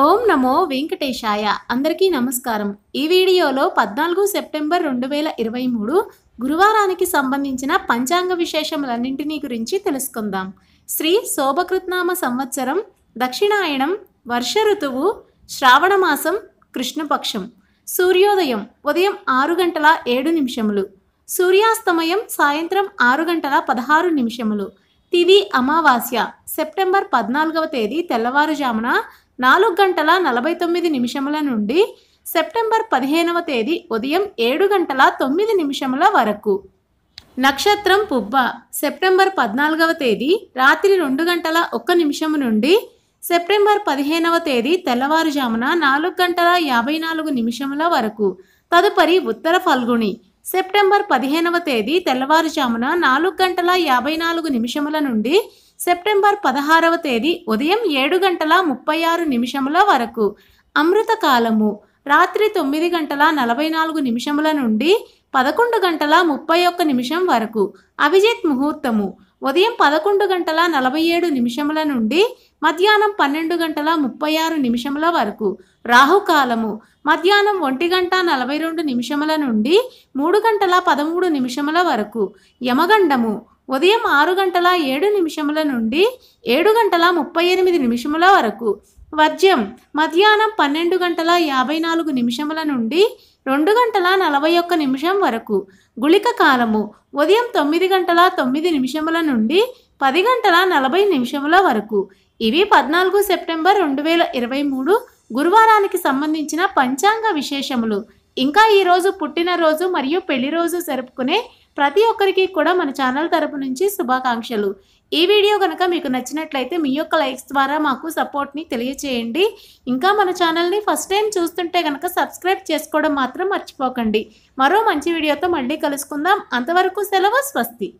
ఓం నమో వెంకటేశాయ అందరికీ నమస్కారం ఈ వీడియోలో పద్నాలుగు సెప్టెంబర్ రెండు వేల ఇరవై మూడు గురువారానికి సంబంధించిన పంచాంగ విశేషములన్నింటినీ గురించి తెలుసుకుందాం శ్రీ శోభకృత్నామ సంవత్సరం దక్షిణాయనం వర్ష ఋతువు శ్రావణమాసం కృష్ణపక్షం సూర్యోదయం ఉదయం ఆరు గంటల ఏడు నిమిషములు సూర్యాస్తమయం సాయంత్రం ఆరు గంటల పదహారు నిమిషములు తిది అమావాస్య సెప్టెంబర్ పద్నాలుగవ తేదీ తెల్లవారుజామున నాలుగు గంటల నలభై తొమ్మిది నిమిషముల నుండి సెప్టెంబర్ పదిహేనవ తేదీ ఉదయం ఏడు గంటల తొమ్మిది నిమిషముల వరకు నక్షత్రం పుబ్బ సెప్టెంబర్ పద్నాలుగవ తేదీ రాత్రి రెండు గంటల ఒక్క నిమిషము నుండి సెప్టెంబర్ పదిహేనవ తేదీ తెల్లవారుజామున నాలుగు గంటల యాభై నాలుగు నిమిషముల వరకు తదుపరి ఉత్తర ఫల్గుణి సెప్టెంబర్ పదిహేనవ తేదీ తెల్లవారుజామున నాలుగు గంటల యాభై నాలుగు నిమిషముల నుండి సెప్టెంబర్ పదహారవ తేదీ ఉదయం ఏడు గంటల ముప్పై ఆరు నిమిషముల వరకు అమృత కాలము రాత్రి తొమ్మిది గంటల నలభై నాలుగు నిమిషముల నుండి పదకొండు గంటల ముప్పై ఒక్క నిమిషం వరకు అభిజిత్ ముహూర్తము ఉదయం పదకొండు గంటల నలభై ఏడు నిమిషముల నుండి మధ్యాహ్నం పన్నెండు గంటల ముప్పై ఆరు నిమిషముల వరకు రాహుకాలము మధ్యాహ్నం ఒంటి గంట నలభై రెండు నిమిషముల నుండి మూడు గంటల పదమూడు నిమిషముల వరకు యమగండము ఉదయం ఆరు గంటల ఏడు నిమిషముల నుండి ఏడు గంటల ముప్పై ఎనిమిది నిమిషముల వరకు వర్జ్యం మధ్యాహ్నం పన్నెండు గంటల యాభై నాలుగు నిమిషముల నుండి రెండు గంటల నలభై ఒక్క నిమిషం వరకు గుళిక కాలము ఉదయం తొమ్మిది గంటల తొమ్మిది నిమిషముల నుండి పది గంటల నలభై నిమిషముల వరకు ఇవి పద్నాలుగు సెప్టెంబర్ రెండు వేల ఇరవై మూడు గురువారానికి సంబంధించిన పంచాంగ విశేషములు ఇంకా ఈరోజు పుట్టినరోజు మరియు పెళ్లి రోజు జరుపుకునే ప్రతి ఒక్కరికి కూడా మన ఛానల్ తరపు నుంచి శుభాకాంక్షలు ఈ వీడియో కనుక మీకు నచ్చినట్లయితే మీ యొక్క లైక్స్ ద్వారా మాకు సపోర్ట్ని తెలియచేయండి ఇంకా మన ఛానల్ని ఫస్ట్ టైం చూస్తుంటే కనుక సబ్స్క్రైబ్ చేసుకోవడం మాత్రం మర్చిపోకండి మరో మంచి వీడియోతో మళ్ళీ కలుసుకుందాం అంతవరకు సెలవు స్వస్తి